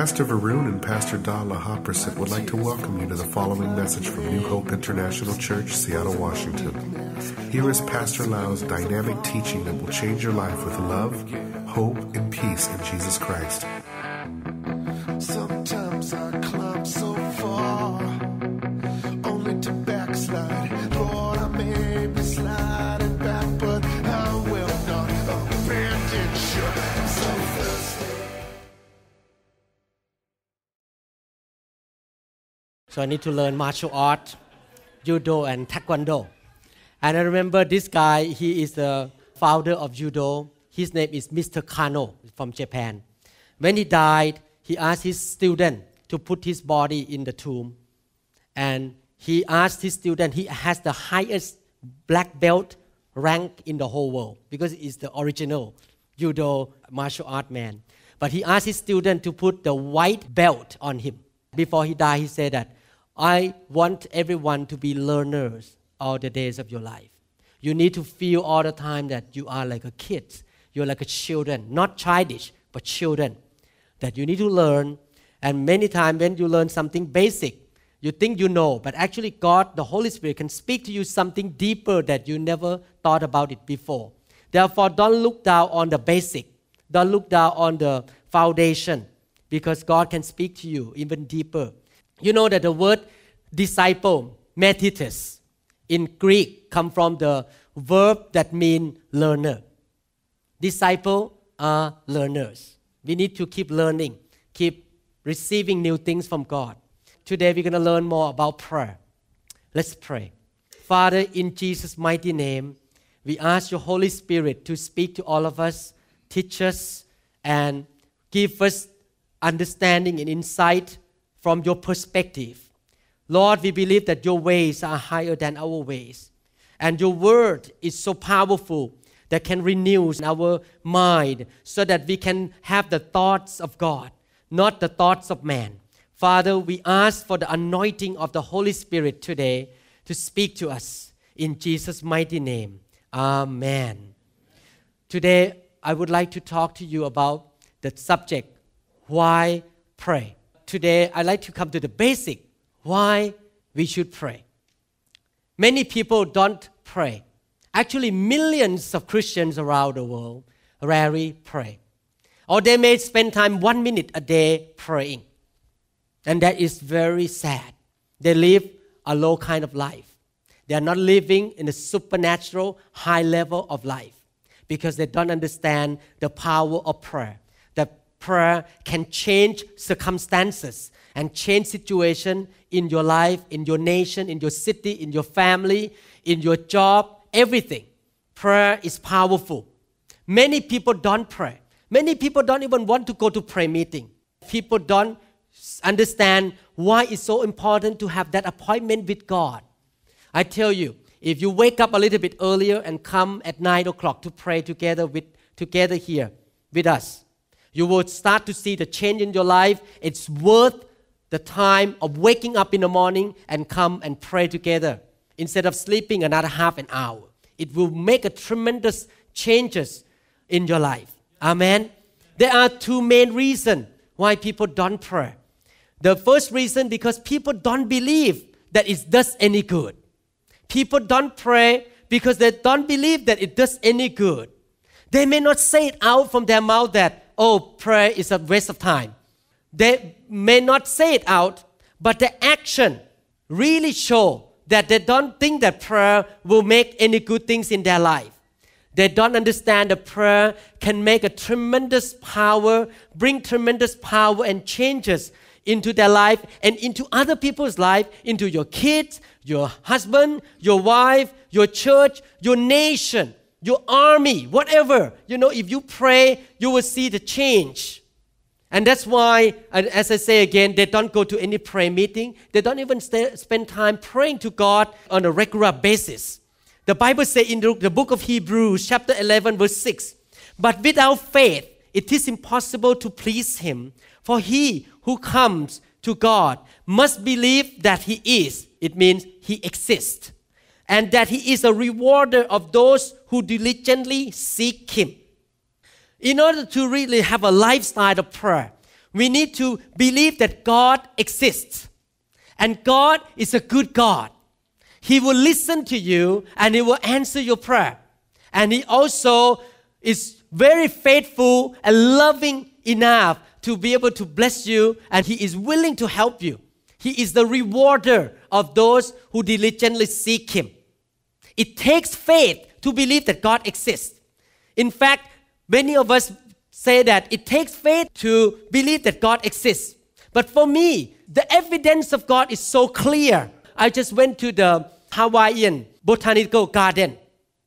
Pastor Varun and Pastor Dala Hoprasit would like to welcome you to the following message from New Hope International Church, Seattle, Washington. Here is Pastor Lau's dynamic teaching that will change your life with love, hope, and peace in Jesus Christ. Sometimes I So I need to learn martial art, judo, and taekwondo. And I remember this guy, he is the founder of judo. His name is Mr. Kano from Japan. When he died, he asked his student to put his body in the tomb. And he asked his student, he has the highest black belt rank in the whole world because he's the original judo martial art man. But he asked his student to put the white belt on him. Before he died, he said that I want everyone to be learners all the days of your life. You need to feel all the time that you are like a kid. You're like a children, not childish, but children. That you need to learn. And many times when you learn something basic, you think you know, but actually God, the Holy Spirit, can speak to you something deeper that you never thought about it before. Therefore, don't look down on the basic. Don't look down on the foundation because God can speak to you even deeper you know that the word disciple, metites, in Greek come from the verb that mean learner. Disciple are learners. We need to keep learning, keep receiving new things from God. Today we're going to learn more about prayer. Let's pray. Father, in Jesus' mighty name, we ask your Holy Spirit to speak to all of us, teach us, and give us understanding and insight from your perspective. Lord, we believe that your ways are higher than our ways. And your word is so powerful that can renew our mind so that we can have the thoughts of God, not the thoughts of man. Father, we ask for the anointing of the Holy Spirit today to speak to us in Jesus' mighty name. Amen. Today, I would like to talk to you about the subject why pray? today I'd like to come to the basic why we should pray. Many people don't pray. Actually, millions of Christians around the world rarely pray. Or they may spend time one minute a day praying. And that is very sad. They live a low kind of life. They are not living in a supernatural high level of life because they don't understand the power of prayer prayer can change circumstances and change situation in your life, in your nation, in your city, in your family, in your job, everything. Prayer is powerful. Many people don't pray. Many people don't even want to go to prayer meeting. People don't understand why it's so important to have that appointment with God. I tell you, if you wake up a little bit earlier and come at nine o'clock to pray together with together here with us, you will start to see the change in your life. It's worth the time of waking up in the morning and come and pray together instead of sleeping another half an hour. It will make a tremendous changes in your life. Amen. There are two main reasons why people don't pray. The first reason because people don't believe that it does any good. People don't pray because they don't believe that it does any good. They may not say it out from their mouth that oh, prayer is a waste of time. They may not say it out, but the action really show that they don't think that prayer will make any good things in their life. They don't understand that prayer can make a tremendous power, bring tremendous power and changes into their life and into other people's life, into your kids, your husband, your wife, your church, your nation your army, whatever. You know, if you pray, you will see the change. And that's why, as I say again, they don't go to any prayer meeting. They don't even stay, spend time praying to God on a regular basis. The Bible says in the book of Hebrews, chapter 11, verse 6, But without faith, it is impossible to please Him. For he who comes to God must believe that He is. It means He exists and that he is a rewarder of those who diligently seek him. In order to really have a lifestyle of prayer, we need to believe that God exists and God is a good God. He will listen to you and he will answer your prayer. And he also is very faithful and loving enough to be able to bless you and he is willing to help you. He is the rewarder of those who diligently seek him. It takes faith to believe that God exists. In fact, many of us say that it takes faith to believe that God exists. But for me, the evidence of God is so clear. I just went to the Hawaiian Botanical Garden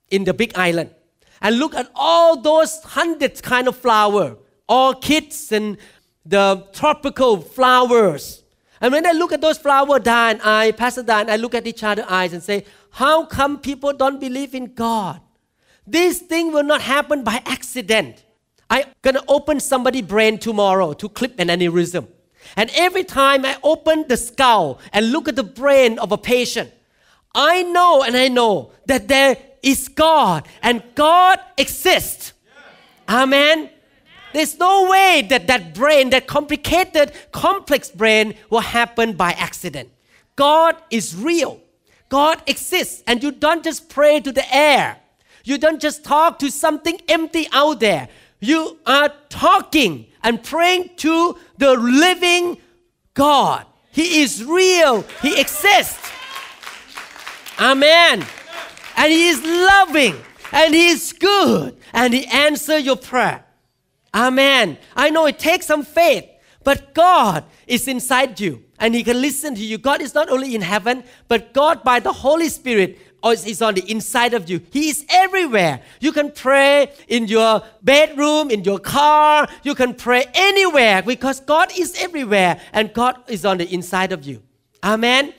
in the Big Island and look at all those hundreds kind of flower, orchids and the tropical flowers and when I look at those flower, Dan, I, Pastor Dan, I look at each other's eyes and say, how come people don't believe in God? This thing will not happen by accident. I'm going to open somebody's brain tomorrow to clip an aneurysm. And every time I open the skull and look at the brain of a patient, I know and I know that there is God and God exists. Yes. Amen. There's no way that that brain, that complicated, complex brain, will happen by accident. God is real. God exists. And you don't just pray to the air. You don't just talk to something empty out there. You are talking and praying to the living God. He is real. He exists. Amen. And He is loving. And He is good. And He answers your prayer. Amen. I know it takes some faith, but God is inside you and He can listen to you. God is not only in heaven, but God by the Holy Spirit is on the inside of you. He is everywhere. You can pray in your bedroom, in your car, you can pray anywhere because God is everywhere and God is on the inside of you. Amen.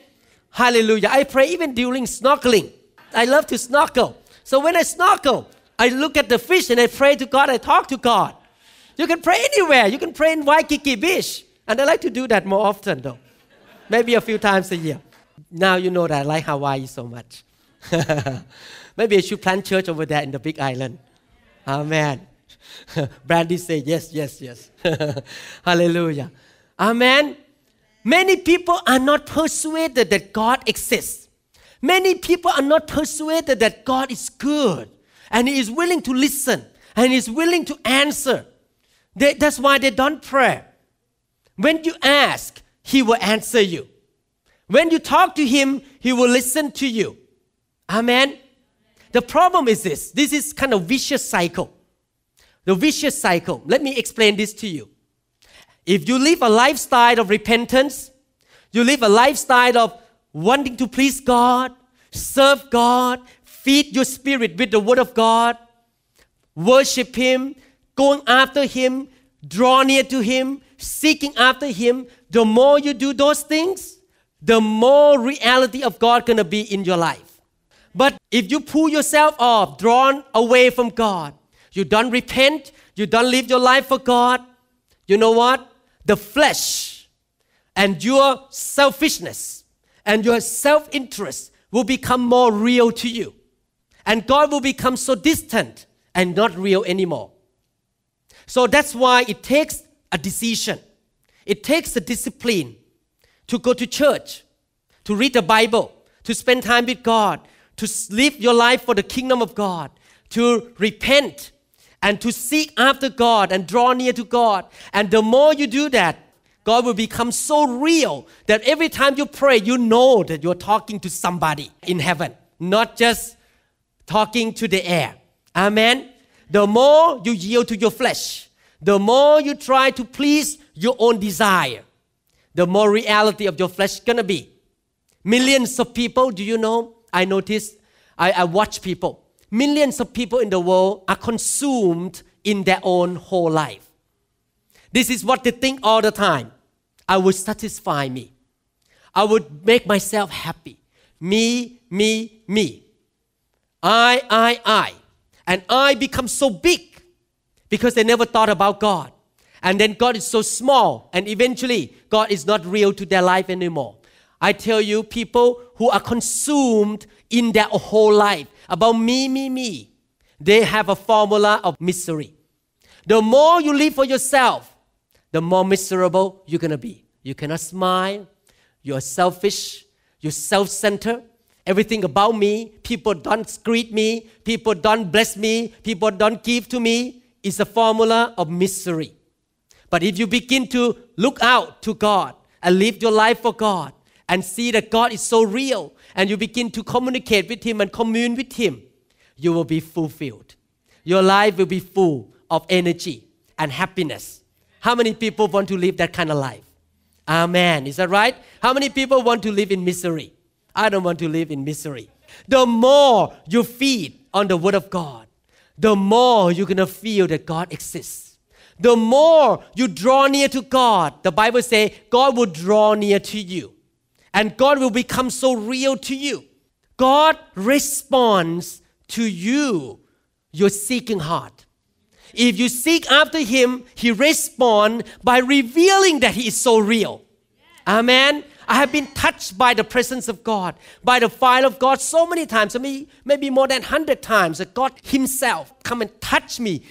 Hallelujah. I pray even during snorkeling. I love to snorkel. So when I snorkel, I look at the fish and I pray to God, I talk to God. You can pray anywhere. You can pray in Waikiki Beach. And I like to do that more often, though. Maybe a few times a year. Now you know that I like Hawaii so much. Maybe I should plant church over there in the big island. Amen. Brandy say yes, yes, yes. Hallelujah. Amen. Many people are not persuaded that God exists. Many people are not persuaded that God is good and He is willing to listen and He is willing to answer. They, that's why they don't pray. When you ask, He will answer you. When you talk to Him, He will listen to you. Amen. The problem is this this is kind of vicious cycle. The vicious cycle. Let me explain this to you. If you live a lifestyle of repentance, you live a lifestyle of wanting to please God, serve God, feed your spirit with the Word of God, worship Him, going after Him, draw near to Him, seeking after Him, the more you do those things, the more reality of God gonna be in your life. But if you pull yourself off, drawn away from God, you don't repent, you don't live your life for God, you know what? The flesh and your selfishness and your self interest will become more real to you. And God will become so distant and not real anymore. So that's why it takes a decision. It takes a discipline to go to church, to read the Bible, to spend time with God, to live your life for the kingdom of God, to repent and to seek after God and draw near to God. And the more you do that, God will become so real that every time you pray, you know that you're talking to somebody in heaven, not just talking to the air. Amen. The more you yield to your flesh, the more you try to please your own desire, the more reality of your flesh gonna be. Millions of people, do you know? I noticed, I, I watch people. Millions of people in the world are consumed in their own whole life. This is what they think all the time. I will satisfy me. I would make myself happy. Me, me, me. I, I, I. And I become so big because they never thought about God. And then God is so small, and eventually, God is not real to their life anymore. I tell you, people who are consumed in their whole life about me, me, me, they have a formula of misery. The more you live for yourself, the more miserable you're going to be. You cannot smile, you're selfish, you're self centered, everything about me. People don't greet me. People don't bless me. People don't give to me. It's a formula of misery. But if you begin to look out to God and live your life for God and see that God is so real and you begin to communicate with Him and commune with Him, you will be fulfilled. Your life will be full of energy and happiness. How many people want to live that kind of life? Amen. Is that right? How many people want to live in misery? I don't want to live in misery. The more you feed on the Word of God, the more you're going to feel that God exists. The more you draw near to God, the Bible says God will draw near to you and God will become so real to you. God responds to you, your seeking heart. If you seek after Him, He responds by revealing that He is so real. Amen. I have been touched by the presence of God, by the fire of God so many times, maybe, maybe more than 100 times, that God Himself come and touch me.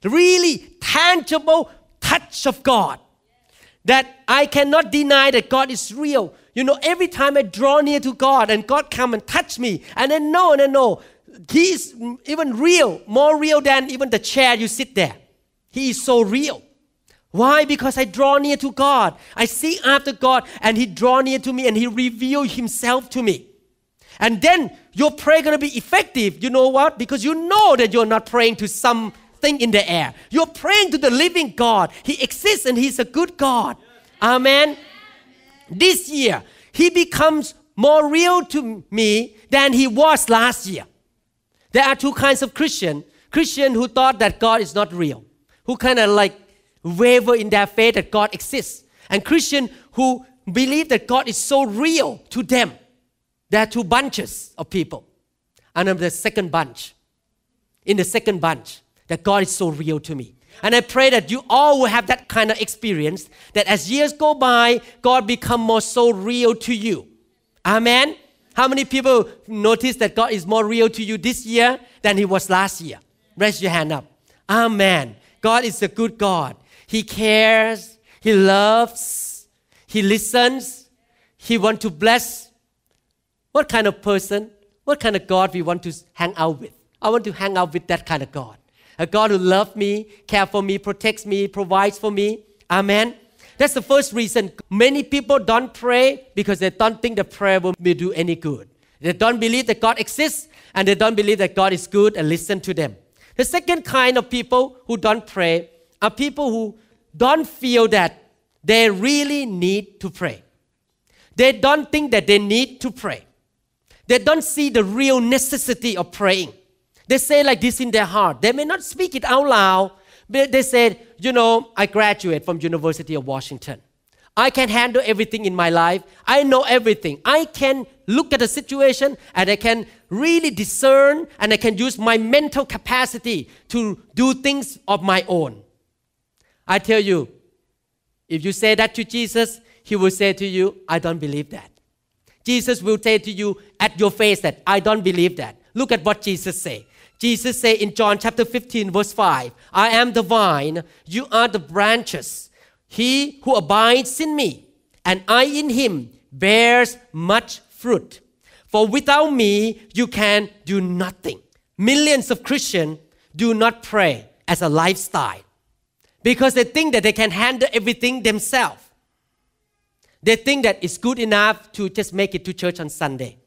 The really tangible touch of God that I cannot deny that God is real. You know, every time I draw near to God and God come and touch me, and I know and I know He is even real, more real than even the chair you sit there. He is so real. Why? Because I draw near to God. I seek after God and He draw near to me and He reveal Himself to me. And then your prayer gonna be effective. You know what? Because you know that you're not praying to something in the air. You're praying to the living God. He exists and He's a good God. Amen. This year, He becomes more real to me than He was last year. There are two kinds of Christian. Christian who thought that God is not real, who kind of like waver in their faith that God exists. And Christians who believe that God is so real to them. There are two bunches of people. And I'm the second bunch. In the second bunch, that God is so real to me. And I pray that you all will have that kind of experience that as years go by, God become more so real to you. Amen. How many people notice that God is more real to you this year than he was last year? Raise your hand up. Amen. God is a good God. He cares, He loves, He listens, He wants to bless. What kind of person, what kind of God we want to hang out with? I want to hang out with that kind of God. A God who loves me, cares for me, protects me, provides for me. Amen. That's the first reason many people don't pray because they don't think the prayer will do any good. They don't believe that God exists and they don't believe that God is good and listen to them. The second kind of people who don't pray are people who don't feel that they really need to pray. They don't think that they need to pray. They don't see the real necessity of praying. They say like this in their heart. They may not speak it out loud, but they said, you know, I graduate from University of Washington. I can handle everything in my life. I know everything. I can look at a situation and I can really discern and I can use my mental capacity to do things of my own. I tell you, if you say that to Jesus, he will say to you, I don't believe that. Jesus will say to you at your face that, I don't believe that. Look at what Jesus say. Jesus say in John chapter 15 verse 5, I am the vine, you are the branches. He who abides in me and I in him bears much fruit. For without me, you can do nothing. Millions of Christians do not pray as a lifestyle because they think that they can handle everything themselves. They think that it's good enough to just make it to church on Sunday.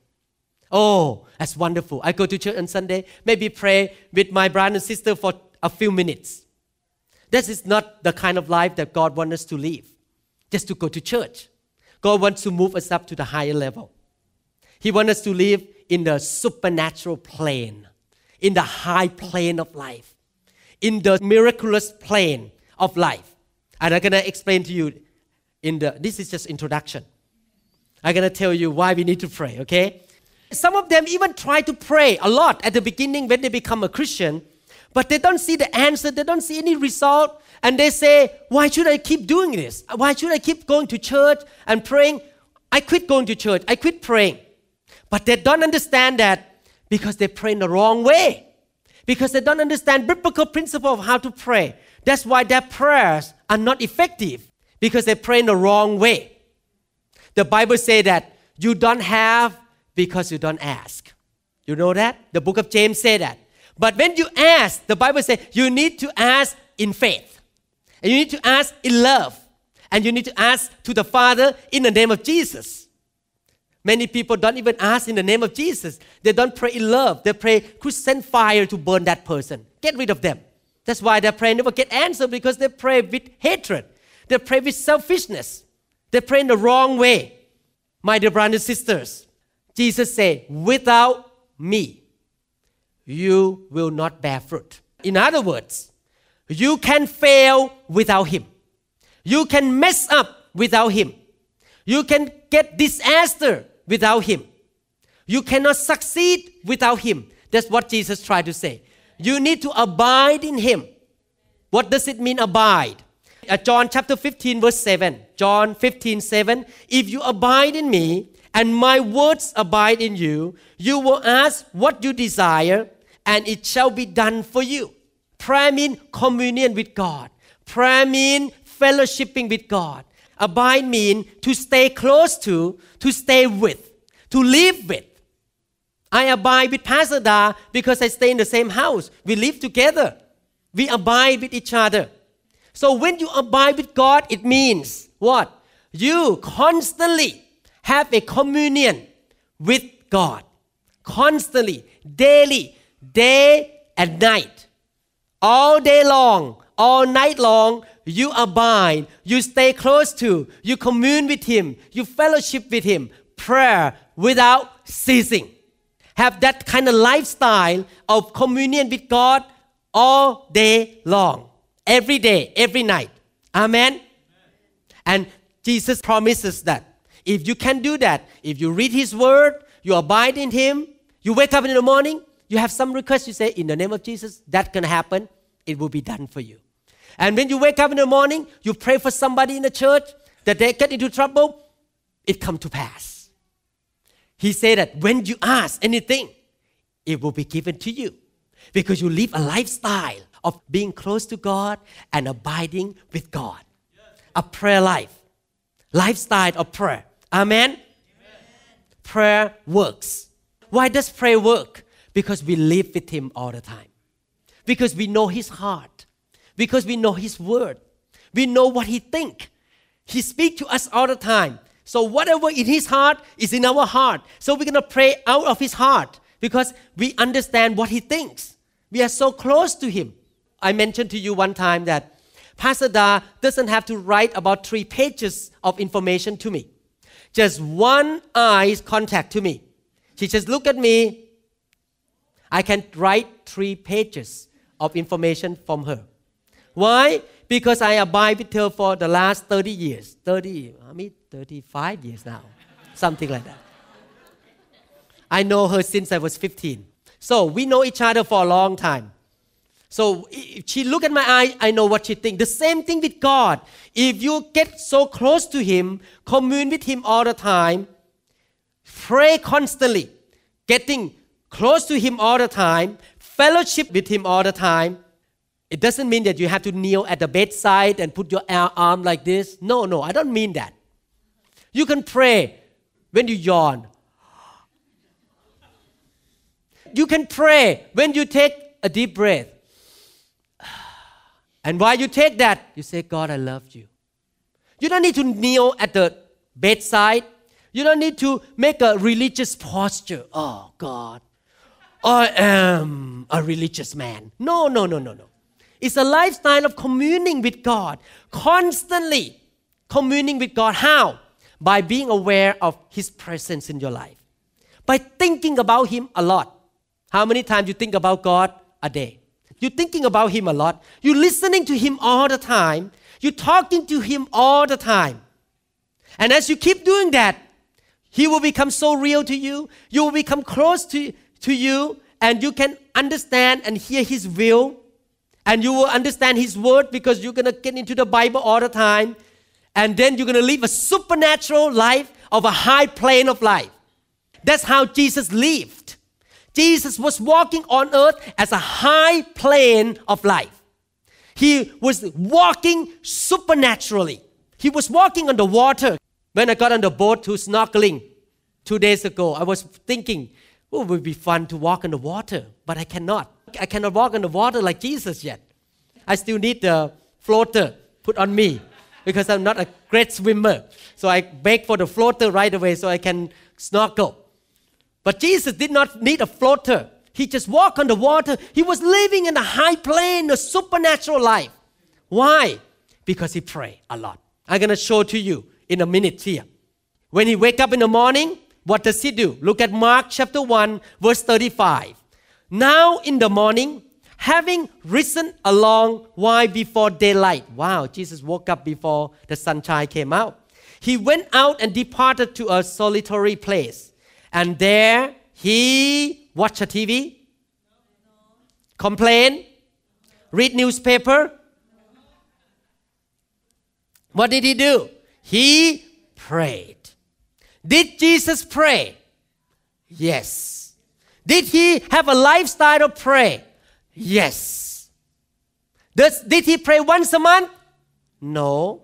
Oh, that's wonderful. I go to church on Sunday, maybe pray with my brother and sister for a few minutes. This is not the kind of life that God wants us to live, just to go to church. God wants to move us up to the higher level. He wants us to live in the supernatural plane, in the high plane of life, in the miraculous plane of life. And I'm going to explain to you in the, this is just introduction. I'm going to tell you why we need to pray, okay? Some of them even try to pray a lot at the beginning when they become a Christian, but they don't see the answer, they don't see any result, and they say, Why should I keep doing this? Why should I keep going to church and praying? I quit going to church, I quit praying. But they don't understand that because they pray in the wrong way, because they don't understand biblical principle of how to pray. That's why their prayers are not effective because they pray in the wrong way. The Bible says that you don't have because you don't ask. You know that? The book of James says that. But when you ask, the Bible says you need to ask in faith. And you need to ask in love. And you need to ask to the Father in the name of Jesus. Many people don't even ask in the name of Jesus. They don't pray in love. They pray, could send fire to burn that person. Get rid of them. That's why their prayer never get answered because they pray with hatred. They pray with selfishness. They pray in the wrong way. My dear brothers and sisters, Jesus said, without me, you will not bear fruit. In other words, you can fail without him. You can mess up without him. You can get disaster without him. You cannot succeed without him. That's what Jesus tried to say. You need to abide in Him. What does it mean, abide? Uh, John chapter 15, verse 7. John 15, 7. If you abide in me and my words abide in you, you will ask what you desire and it shall be done for you. Prayer means communion with God. Prayer means fellowshipping with God. Abide means to stay close to, to stay with, to live with. I abide with Pastor Da because I stay in the same house. We live together. We abide with each other. So when you abide with God, it means what? You constantly have a communion with God. Constantly, daily, day and night. All day long, all night long, you abide, you stay close to, you commune with Him, you fellowship with Him. Prayer without ceasing have that kind of lifestyle of communion with God all day long, every day, every night. Amen? Amen. And Jesus promises that if you can do that, if you read His Word, you abide in Him, you wake up in the morning, you have some request, you say, In the name of Jesus, that can happen, it will be done for you. And when you wake up in the morning, you pray for somebody in the church that they get into trouble, it come to pass he said that when you ask anything, it will be given to you because you live a lifestyle of being close to God and abiding with God. Yes. A prayer life, lifestyle of prayer. Amen? Amen? Prayer works. Why does prayer work? Because we live with Him all the time, because we know His heart, because we know His word, we know what He thinks. He speaks to us all the time. So whatever in his heart is in our heart. So we're going to pray out of his heart because we understand what he thinks. We are so close to him. I mentioned to you one time that Pastor Da doesn't have to write about three pages of information to me. Just one eye's contact to me. She just look at me. I can write three pages of information from her. Why? because I abide with her for the last 30 years. 30, I mean 35 years now, something like that. I know her since I was 15. So we know each other for a long time. So if she look at my eye, I know what she think. The same thing with God. If you get so close to Him, commune with Him all the time, pray constantly, getting close to Him all the time, fellowship with Him all the time, it doesn't mean that you have to kneel at the bedside and put your arm like this. No, no, I don't mean that. You can pray when you yawn. You can pray when you take a deep breath. And while you take that, you say, God, I love you. You don't need to kneel at the bedside. You don't need to make a religious posture. Oh, God, I am a religious man. No, no, no, no, no. It's a lifestyle of communing with God, constantly communing with God. How? By being aware of His presence in your life, by thinking about Him a lot. How many times you think about God a day? You're thinking about Him a lot. You're listening to Him all the time. You're talking to Him all the time. And as you keep doing that, He will become so real to you. You will become close to, to you, and you can understand and hear His will and you will understand His word because you're going to get into the Bible all the time. And then you're going to live a supernatural life of a high plane of life. That's how Jesus lived. Jesus was walking on earth as a high plane of life. He was walking supernaturally. He was walking on the water. When I got on the boat to snorkeling two days ago, I was thinking, oh, it would be fun to walk on the water, but I cannot. I cannot walk on the water like Jesus yet. I still need the floater put on me because I'm not a great swimmer. So I beg for the floater right away so I can snorkel. But Jesus did not need a floater. He just walked on the water. He was living in a high plane, a supernatural life. Why? Because he prayed a lot. I'm going to show to you in a minute here. When he wake up in the morning, what does he do? Look at Mark chapter 1, verse 35. Now in the morning, having risen a long while before daylight. Wow, Jesus woke up before the sunshine came out. He went out and departed to a solitary place. And there he watched a TV, complained, read newspaper. What did he do? He prayed. Did Jesus pray? Yes. Did he have a lifestyle of prayer? Yes. Does, did he pray once a month? No.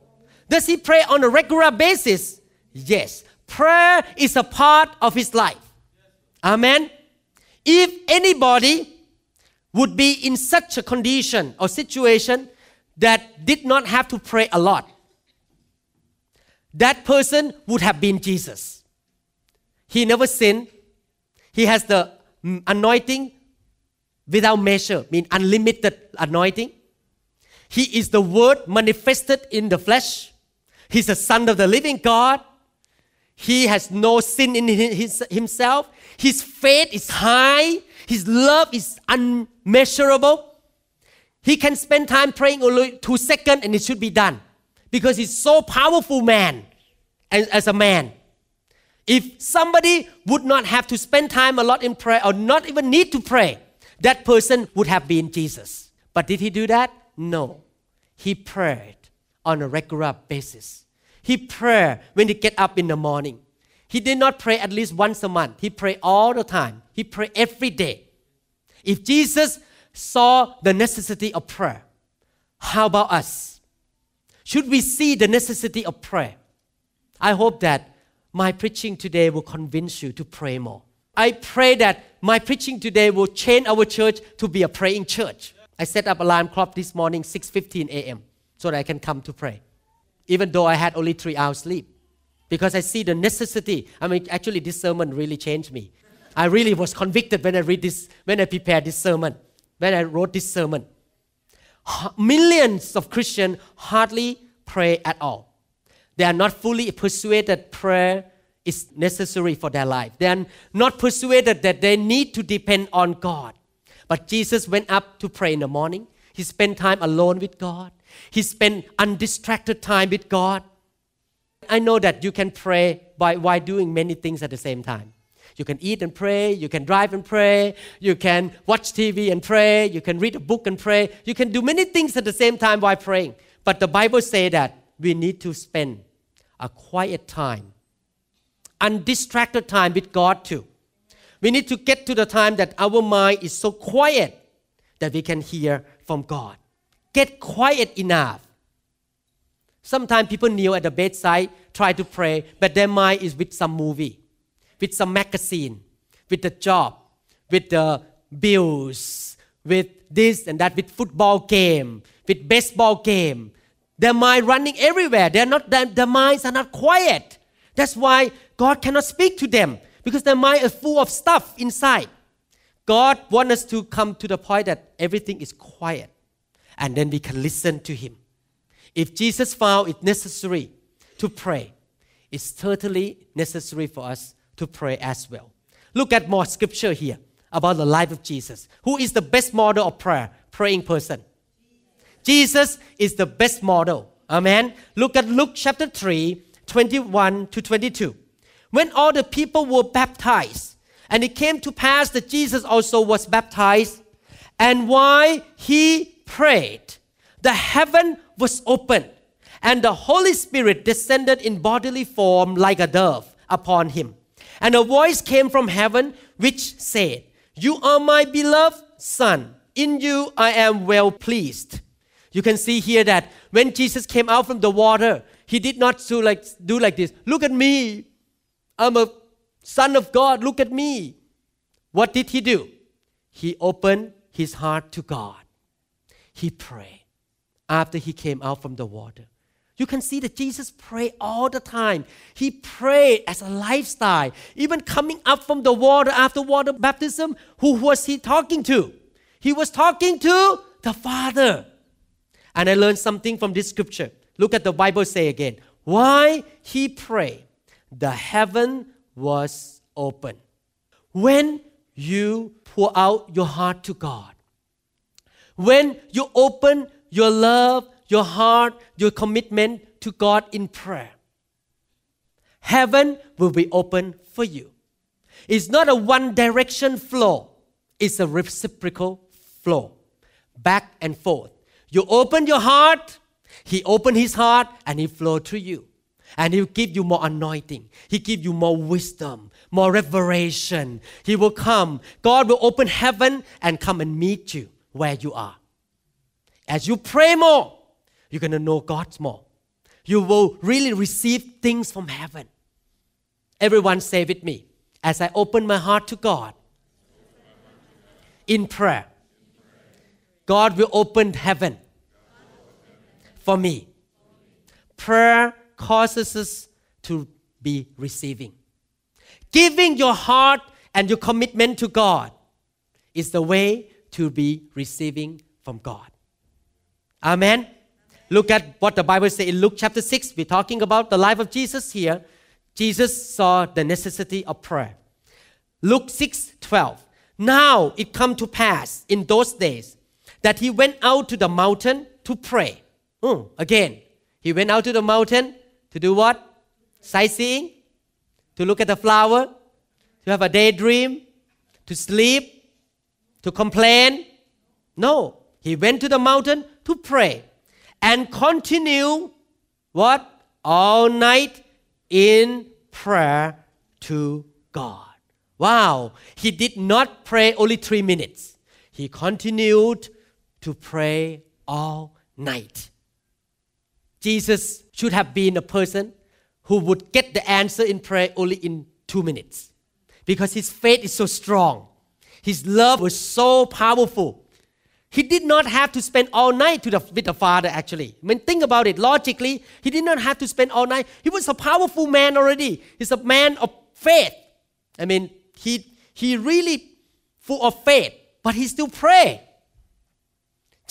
Does he pray on a regular basis? Yes. Prayer is a part of his life. Amen. If anybody would be in such a condition or situation that did not have to pray a lot, that person would have been Jesus. He never sinned. He has the Mm, anointing without measure, mean unlimited anointing. He is the Word manifested in the flesh. He's the Son of the living God. He has no sin in his, himself. His faith is high. His love is unmeasurable. He can spend time praying only two seconds and it should be done because he's so powerful man and as a man. If somebody would not have to spend time a lot in prayer or not even need to pray, that person would have been Jesus. But did he do that? No. He prayed on a regular basis. He prayed when he get up in the morning. He did not pray at least once a month. He prayed all the time. He prayed every day. If Jesus saw the necessity of prayer, how about us? Should we see the necessity of prayer? I hope that my preaching today will convince you to pray more. I pray that my preaching today will change our church to be a praying church. I set up alarm clock this morning 6:15 a.m. so that I can come to pray. Even though I had only 3 hours sleep because I see the necessity. I mean actually this sermon really changed me. I really was convicted when I read this when I prepared this sermon, when I wrote this sermon. Millions of Christians hardly pray at all. They are not fully persuaded prayer is necessary for their life. They are not persuaded that they need to depend on God. But Jesus went up to pray in the morning. He spent time alone with God. He spent undistracted time with God. I know that you can pray by, by doing many things at the same time. You can eat and pray. You can drive and pray. You can watch TV and pray. You can read a book and pray. You can do many things at the same time while praying. But the Bible says that we need to spend a quiet time, undistracted time with God too. We need to get to the time that our mind is so quiet that we can hear from God. Get quiet enough. Sometimes people kneel at the bedside, try to pray, but their mind is with some movie, with some magazine, with the job, with the bills, with this and that, with football game, with baseball game, their mind running everywhere. They're not, their, their minds are not quiet. That's why God cannot speak to them because their mind is full of stuff inside. God wants us to come to the point that everything is quiet and then we can listen to Him. If Jesus found it necessary to pray, it's totally necessary for us to pray as well. Look at more scripture here about the life of Jesus. Who is the best model of prayer? Praying person. Jesus is the best model. Amen. Look at Luke chapter 3, 21 to 22. When all the people were baptized, and it came to pass that Jesus also was baptized, and while he prayed, the heaven was opened, and the Holy Spirit descended in bodily form like a dove upon him. And a voice came from heaven which said, You are my beloved Son, in you I am well pleased. You can see here that when Jesus came out from the water, he did not do like, do like this. Look at me. I'm a son of God. Look at me. What did he do? He opened his heart to God. He prayed after he came out from the water. You can see that Jesus prayed all the time. He prayed as a lifestyle. Even coming up from the water after water baptism, who was he talking to? He was talking to the Father. And I learned something from this scripture. Look at the Bible say again. Why he prayed, the heaven was open. When you pour out your heart to God, when you open your love, your heart, your commitment to God in prayer, heaven will be open for you. It's not a one direction flow, it's a reciprocal flow, back and forth you open your heart, He opened His heart and He flowed to you. And He'll give you more anointing. He give you more wisdom, more revelation. He will come. God will open heaven and come and meet you where you are. As you pray more, you're going to know God more. You will really receive things from heaven. Everyone say with me, as I open my heart to God in prayer, God will open heaven for me. Prayer causes us to be receiving. Giving your heart and your commitment to God is the way to be receiving from God. Amen. Look at what the Bible says in Luke chapter 6. We're talking about the life of Jesus here. Jesus saw the necessity of prayer. Luke 6 12. Now it come to pass in those days that he went out to the mountain to pray. Mm, again, he went out to the mountain to do what? Sightseeing, to look at the flower, to have a daydream, to sleep, to complain. No, he went to the mountain to pray and continue what? All night in prayer to God. Wow, he did not pray only three minutes. He continued to pray all night. Jesus should have been a person who would get the answer in prayer only in two minutes because his faith is so strong. His love was so powerful. He did not have to spend all night the, with the Father, actually. I mean, think about it logically, he did not have to spend all night. He was a powerful man already. He's a man of faith. I mean, he, he really full of faith, but he still prayed.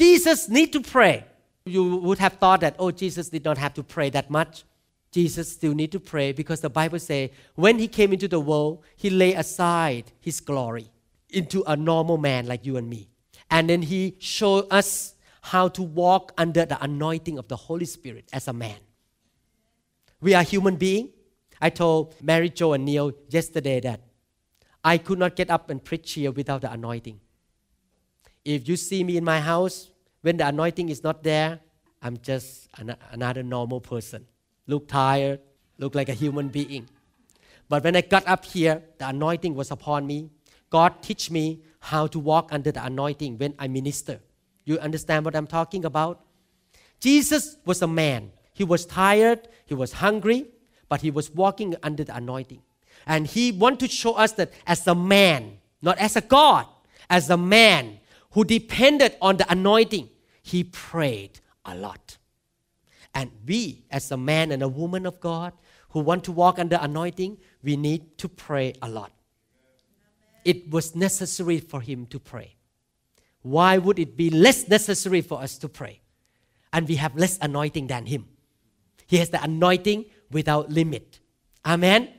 Jesus need to pray. You would have thought that, oh, Jesus did not have to pray that much. Jesus still need to pray because the Bible say when he came into the world, he lay aside his glory into a normal man like you and me. And then he showed us how to walk under the anointing of the Holy Spirit as a man. We are human being. I told Mary Jo and Neil yesterday that I could not get up and preach here without the anointing. If you see me in my house when the anointing is not there, I'm just an, another normal person. Look tired, look like a human being. But when I got up here, the anointing was upon me. God teach me how to walk under the anointing when I minister. You understand what I'm talking about? Jesus was a man. He was tired, he was hungry, but he was walking under the anointing. And he wanted to show us that as a man, not as a God, as a man, who depended on the anointing, he prayed a lot. And we, as a man and a woman of God who want to walk under anointing, we need to pray a lot. It was necessary for him to pray. Why would it be less necessary for us to pray? And we have less anointing than him. He has the anointing without limit. Amen.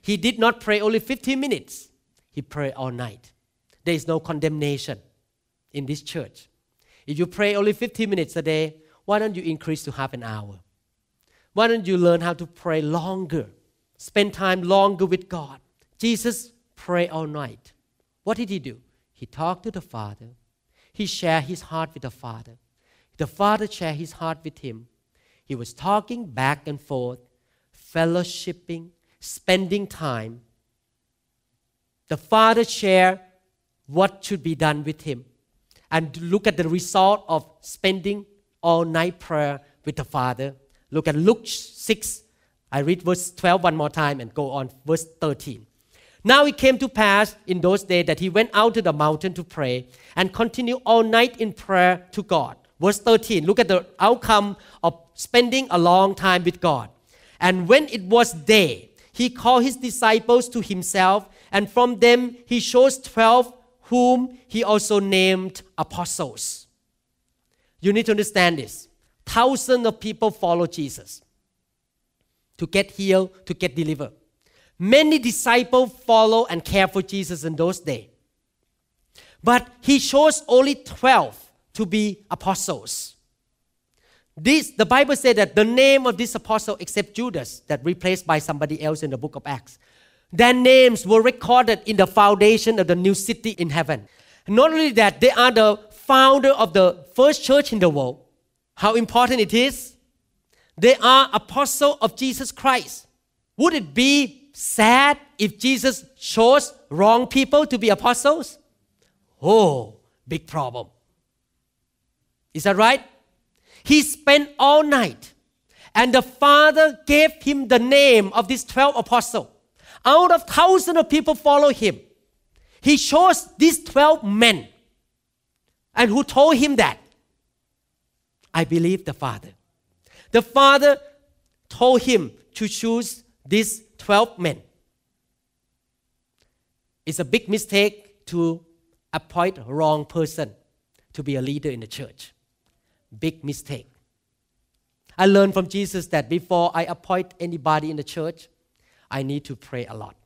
He did not pray only 15 minutes, he prayed all night. There is no condemnation in this church. If you pray only 15 minutes a day, why don't you increase to half an hour? Why don't you learn how to pray longer? Spend time longer with God. Jesus prayed all night. What did he do? He talked to the Father. He shared his heart with the Father. The Father shared his heart with him. He was talking back and forth, fellowshipping, spending time. The Father shared what should be done with him and look at the result of spending all night prayer with the Father. Look at Luke 6. I read verse 12 one more time and go on verse 13. Now it came to pass in those days that he went out to the mountain to pray and continued all night in prayer to God. Verse 13, look at the outcome of spending a long time with God. And when it was day, he called his disciples to himself, and from them he chose 12 whom he also named apostles. You need to understand this. Thousands of people follow Jesus to get healed, to get delivered. Many disciples follow and care for Jesus in those days. But he chose only 12 to be apostles. This, the Bible says that the name of this apostle, except Judas, that replaced by somebody else in the book of Acts, their names were recorded in the foundation of the new city in heaven. Not only that, they are the founder of the first church in the world. How important it is. They are apostle of Jesus Christ. Would it be sad if Jesus chose wrong people to be apostles? Oh, big problem. Is that right? He spent all night and the Father gave him the name of these 12 apostles out of thousands of people follow him, he chose these 12 men and who told him that. I believe the Father. The Father told him to choose these 12 men. It's a big mistake to appoint wrong person to be a leader in the church. Big mistake. I learned from Jesus that before I appoint anybody in the church, I need to pray a lot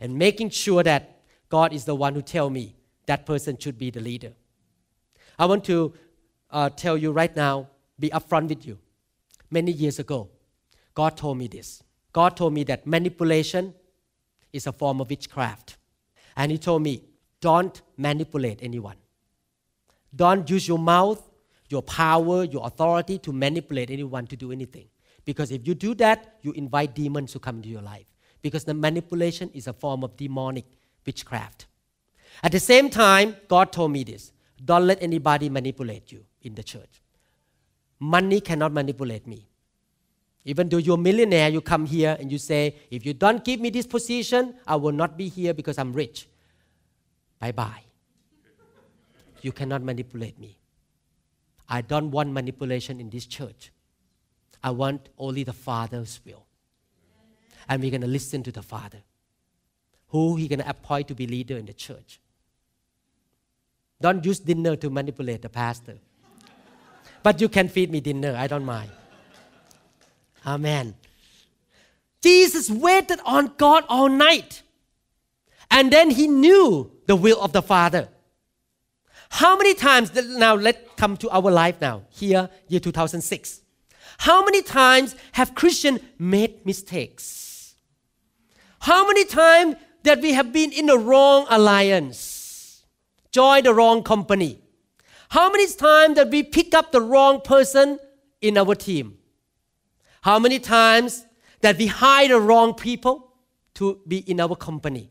and making sure that God is the one who tell me that person should be the leader. I want to uh, tell you right now, be upfront with you. Many years ago, God told me this. God told me that manipulation is a form of witchcraft. And He told me, don't manipulate anyone. Don't use your mouth, your power, your authority to manipulate anyone to do anything. Because if you do that, you invite demons to come into your life because the manipulation is a form of demonic witchcraft. At the same time, God told me this don't let anybody manipulate you in the church. Money cannot manipulate me. Even though you're a millionaire, you come here and you say, if you don't give me this position, I will not be here because I'm rich. Bye bye. You cannot manipulate me. I don't want manipulation in this church. I want only the Father's will and we're going to listen to the Father, who He's going to appoint to be leader in the church. Don't use dinner to manipulate the pastor. but you can feed me dinner, I don't mind. Amen. Jesus waited on God all night. And then he knew the will of the Father. How many times, now let's come to our life now, here, year 2006. How many times have Christian made mistakes? How many times that we have been in the wrong alliance, join the wrong company? How many times that we pick up the wrong person in our team? How many times that we hire the wrong people to be in our company?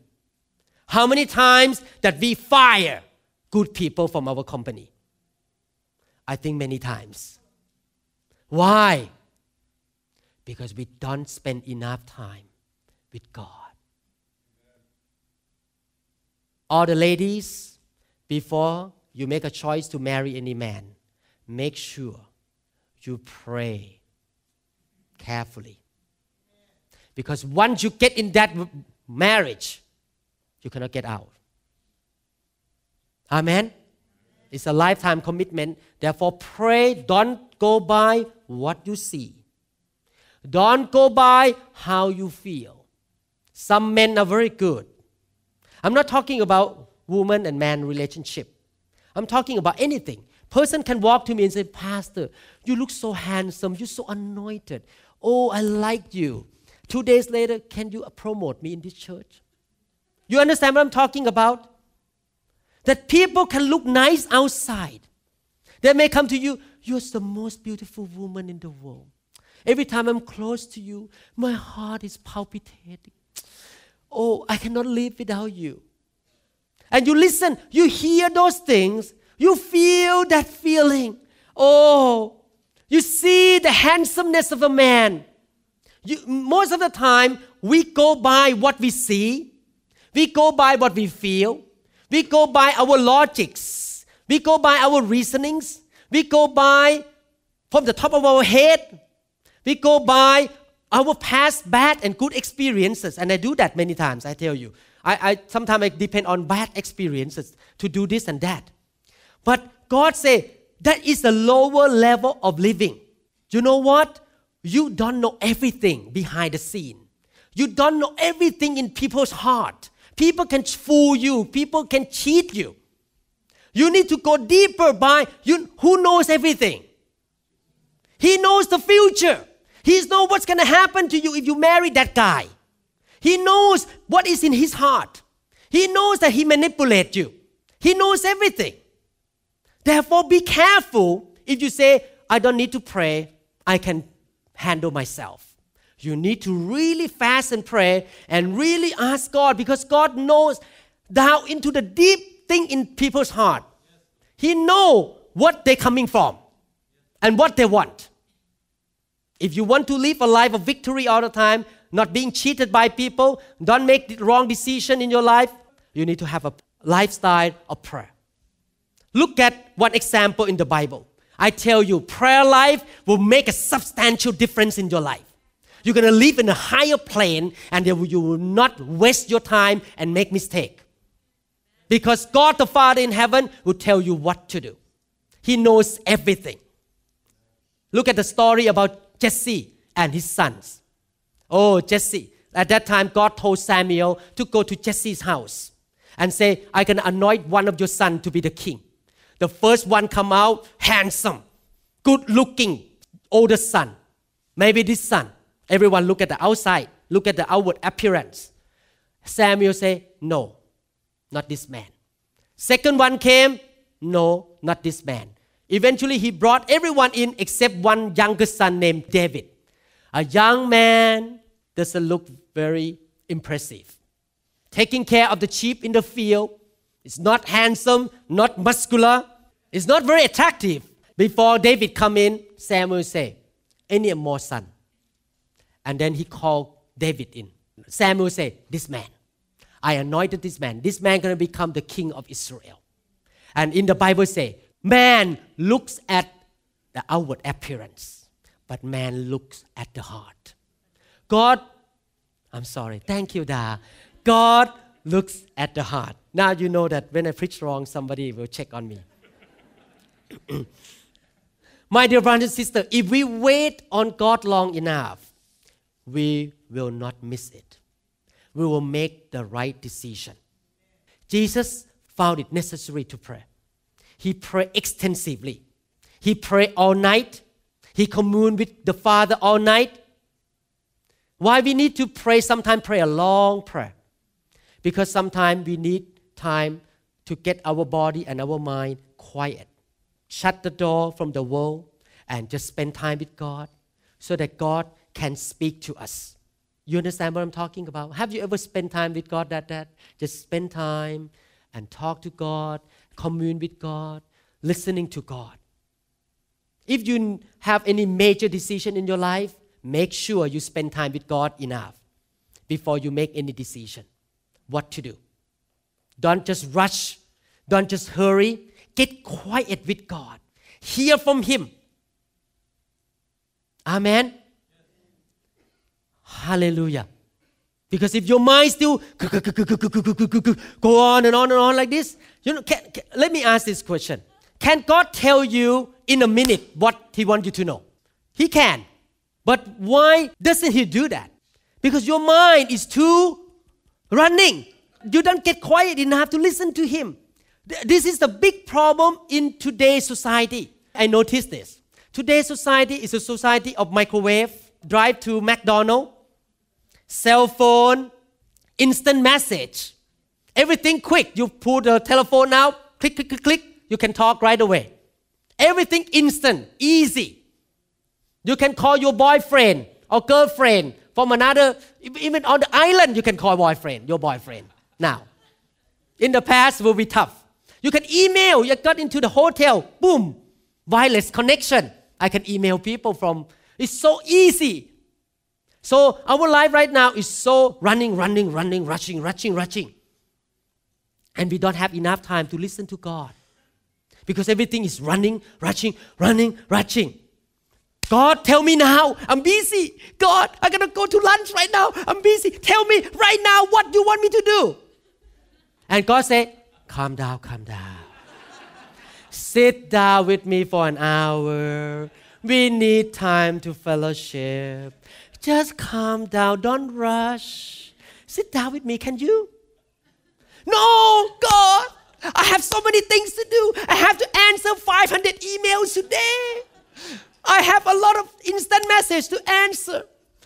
How many times that we fire good people from our company? I think many times. Why? Because we don't spend enough time with God. All the ladies, before you make a choice to marry any man, make sure you pray carefully. Because once you get in that marriage, you cannot get out. Amen? It's a lifetime commitment. Therefore, pray. Don't go by what you see, don't go by how you feel. Some men are very good. I'm not talking about woman and man relationship. I'm talking about anything. Person can walk to me and say, Pastor, you look so handsome. You're so anointed. Oh, I like you. Two days later, can you promote me in this church? You understand what I'm talking about? That people can look nice outside. They may come to you, you're the most beautiful woman in the world. Every time I'm close to you, my heart is palpitating. Oh, I cannot live without you. And you listen, you hear those things, you feel that feeling. Oh, you see the handsomeness of a man. You, most of the time, we go by what we see, we go by what we feel, we go by our logics, we go by our reasonings, we go by from the top of our head, we go by our past bad and good experiences, and I do that many times, I tell you. I, I sometimes I depend on bad experiences to do this and that. But God say that is a lower level of living. You know what? You don't know everything behind the scene. You don't know everything in people's heart. People can fool you, people can cheat you. You need to go deeper by you, who knows everything. He knows the future. He knows what's going to happen to you if you marry that guy. He knows what is in his heart. He knows that he manipulates you. He knows everything. Therefore, be careful if you say, I don't need to pray, I can handle myself. You need to really fast and pray and really ask God because God knows down into the deep thing in people's heart. He knows what they're coming from and what they want. If you want to live a life of victory all the time, not being cheated by people, don't make the wrong decision in your life, you need to have a lifestyle of prayer. Look at one example in the Bible. I tell you, prayer life will make a substantial difference in your life. You're going to live in a higher plane and you will not waste your time and make mistake. Because God the Father in heaven will tell you what to do. He knows everything. Look at the story about Jesse and his sons. Oh, Jesse. At that time, God told Samuel to go to Jesse's house and say, I can anoint one of your sons to be the king. The first one come out handsome, good looking, older son. Maybe this son. Everyone look at the outside, look at the outward appearance. Samuel say, no, not this man. Second one came, no, not this man. Eventually, he brought everyone in except one youngest son named David, a young man doesn't look very impressive. Taking care of the sheep in the field, is not handsome, not muscular, is not very attractive. Before David come in, Samuel say, "I need more son." And then he called David in. Samuel say, "This man, I anointed this man. This man gonna become the king of Israel." And in the Bible say, Man looks at the outward appearance, but man looks at the heart. God, I'm sorry, thank you, Da. God looks at the heart. Now you know that when I preach wrong, somebody will check on me. My dear brothers and sisters, if we wait on God long enough, we will not miss it. We will make the right decision. Jesus found it necessary to pray. He prayed extensively. He prayed all night. He communed with the Father all night. Why we need to pray, sometimes pray a long prayer. Because sometimes we need time to get our body and our mind quiet. Shut the door from the world and just spend time with God so that God can speak to us. You understand what I'm talking about? Have you ever spent time with God that that? Just spend time and talk to God commune with God, listening to God. If you have any major decision in your life, make sure you spend time with God enough before you make any decision what to do. Don't just rush, don't just hurry. Get quiet with God, hear from Him. Amen. Hallelujah. Because if your mind still go on and on and on like this, you know, can, can, let me ask this question. Can God tell you in a minute what He wants you to know? He can. But why doesn't He do that? Because your mind is too running. You don't get quiet enough to listen to Him. This is the big problem in today's society. I noticed this. Today's society is a society of microwave, drive to McDonald's, cell phone, instant message, everything quick. You pull the telephone out, click, click, click, click, you can talk right away. Everything instant, easy. You can call your boyfriend or girlfriend from another, even on the island, you can call boyfriend, your boyfriend now. In the past, will be tough. You can email, you got into the hotel, boom, wireless connection. I can email people from, it's so easy so our life right now is so running, running, running, rushing, rushing, rushing. And we don't have enough time to listen to God. Because everything is running, rushing, running, rushing. God, tell me now. I'm busy. God, I'm going to go to lunch right now. I'm busy. Tell me right now what you want me to do. And God said, calm down, calm down. Sit down with me for an hour. We need time to fellowship. Just calm down. Don't rush. Sit down with me, can you? No, God, I have so many things to do. I have to answer 500 emails today. I have a lot of instant message to answer.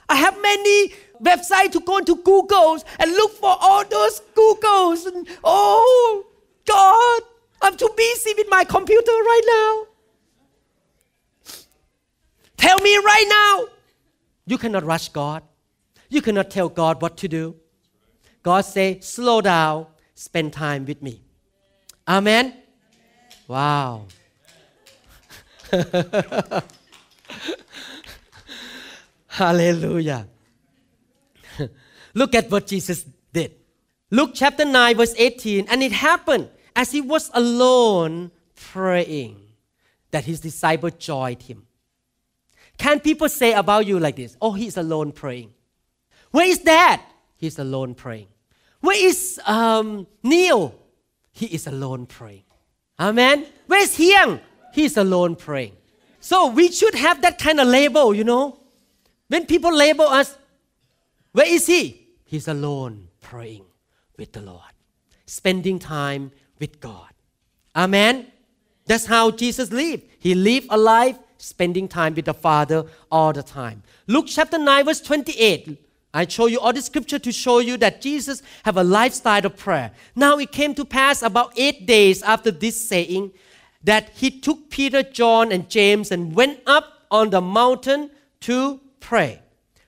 I have many websites to go into Google's and look for all those Google's. And, oh, God, I'm too busy with my computer right now. Tell me right now, you cannot rush God. You cannot tell God what to do. God say, slow down, spend time with me. Amen. Amen. Wow. Hallelujah. Look at what Jesus did. Luke chapter 9, verse 18. And it happened as he was alone praying that his disciple joined him. Can people say about you like this? Oh, he's alone praying. Where is Dad? He's alone praying. Where is um, Neil? He is alone praying. Amen. Where is Hyang? He's alone praying. So we should have that kind of label, you know. When people label us, where is he? He's alone praying with the Lord, spending time with God. Amen. That's how Jesus lived. He lived a life spending time with the Father all the time. Luke chapter 9, verse 28. I show you all the scripture to show you that Jesus have a lifestyle of prayer. Now it came to pass about eight days after this saying that he took Peter, John, and James and went up on the mountain to pray.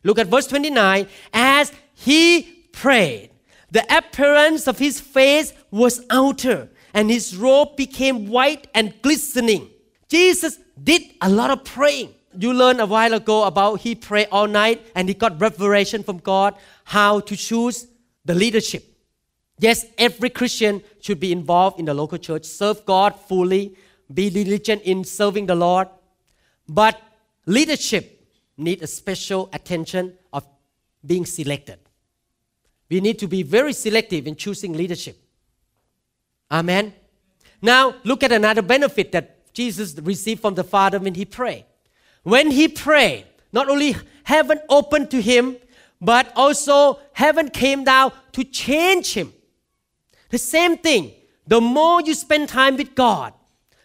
Look at verse 29. As he prayed, the appearance of his face was outer, and his robe became white and glistening. Jesus did a lot of praying. You learned a while ago about he prayed all night and he got revelation from God how to choose the leadership. Yes, every Christian should be involved in the local church, serve God fully, be diligent in serving the Lord. But leadership needs a special attention of being selected. We need to be very selective in choosing leadership. Amen. Now, look at another benefit that Jesus received from the Father when he prayed. When he prayed, not only heaven opened to him, but also heaven came down to change him. The same thing, the more you spend time with God,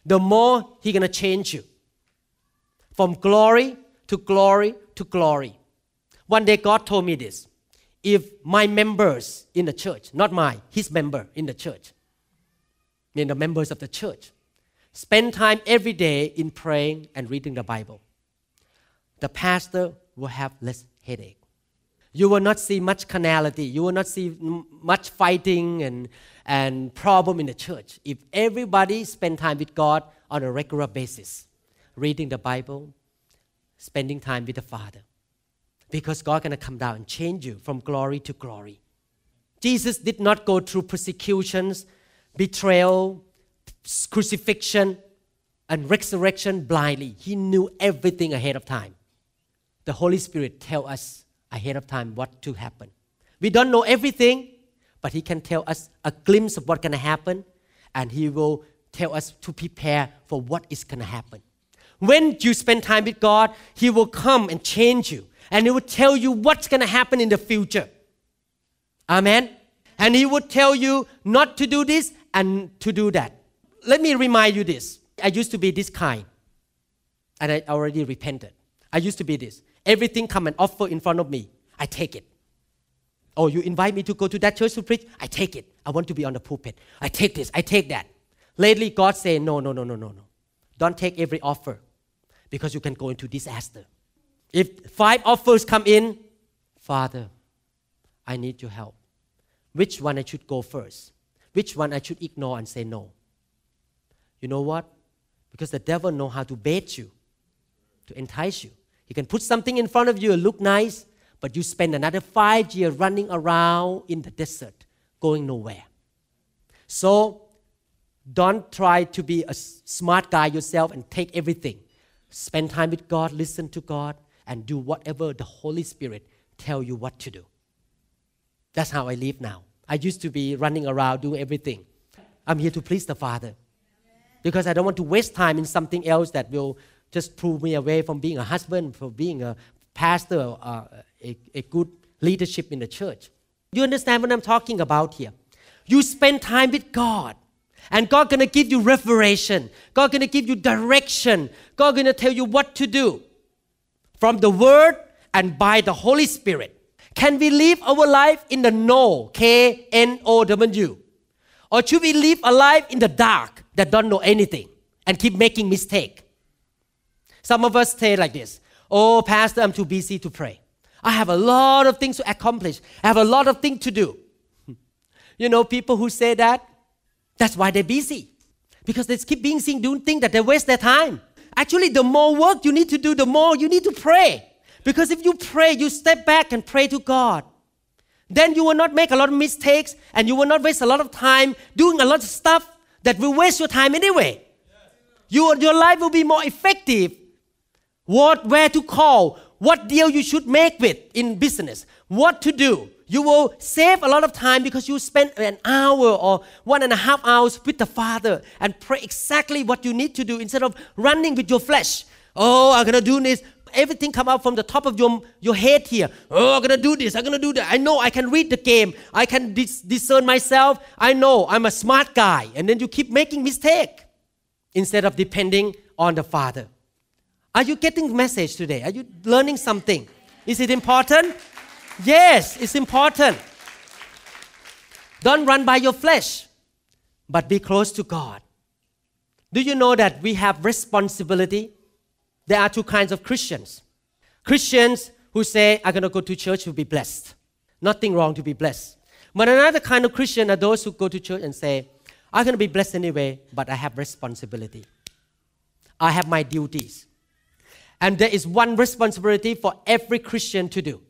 the more He's going to change you. From glory to glory to glory. One day God told me this. If my members in the church, not my, his member in the church, mean the members of the church, Spend time every day in praying and reading the Bible. The pastor will have less headache. You will not see much carnality. You will not see much fighting and, and problem in the church if everybody spend time with God on a regular basis, reading the Bible, spending time with the Father. Because God gonna come down and change you from glory to glory. Jesus did not go through persecutions, betrayal, crucifixion and resurrection blindly. He knew everything ahead of time. The Holy Spirit tell us ahead of time what to happen. We don't know everything, but he can tell us a glimpse of what's going to happen and he will tell us to prepare for what is going to happen. When you spend time with God, he will come and change you and he will tell you what's going to happen in the future. Amen. And he will tell you not to do this and to do that let me remind you this. I used to be this kind, and I already repented. I used to be this. Everything come and offer in front of me, I take it. Oh, you invite me to go to that church to preach? I take it. I want to be on the pulpit. I take this. I take that. Lately, God say, no, no, no, no, no, no. Don't take every offer, because you can go into disaster. If five offers come in, Father, I need your help. Which one I should go first? Which one I should ignore and say no? You know what? Because the devil know how to bait you, to entice you. He can put something in front of you, look nice, but you spend another five years running around in the desert, going nowhere. So don't try to be a smart guy yourself and take everything. Spend time with God, listen to God, and do whatever the Holy Spirit tell you what to do. That's how I live now. I used to be running around doing everything. I'm here to please the Father because I don't want to waste time in something else that will just pull me away from being a husband, from being a pastor, uh, a, a good leadership in the church. You understand what I'm talking about here? You spend time with God. And God gonna give you revelation. God gonna give you direction. God gonna tell you what to do from the Word and by the Holy Spirit. Can we live our life in the know, K N O W? Or should we live a life in the dark, that don't know anything and keep making mistake. Some of us say like this, oh, pastor, I'm too busy to pray. I have a lot of things to accomplish. I have a lot of things to do. You know, people who say that, that's why they're busy. Because they keep being seen doing things that they waste their time. Actually, the more work you need to do, the more you need to pray. Because if you pray, you step back and pray to God. Then you will not make a lot of mistakes and you will not waste a lot of time doing a lot of stuff that will waste your time anyway. Your your life will be more effective. What, where to call, what deal you should make with in business, what to do. You will save a lot of time because you spend an hour or one and a half hours with the Father and pray exactly what you need to do instead of running with your flesh. Oh, I'm going to do this everything come out from the top of your, your head here. Oh, I'm going to do this. I'm going to do that. I know I can read the game. I can dis- discern myself. I know I'm a smart guy. And then you keep making mistake instead of depending on the Father. Are you getting message today? Are you learning something? Is it important? Yes, it's important. Don't run by your flesh, but be close to God. Do you know that we have responsibility there are two kinds of Christians. Christians who say, I'm going to go to church to be blessed. Nothing wrong to be blessed. But another kind of Christian are those who go to church and say, I'm going to be blessed anyway, but I have responsibility. I have my duties. And there is one responsibility for every Christian to do.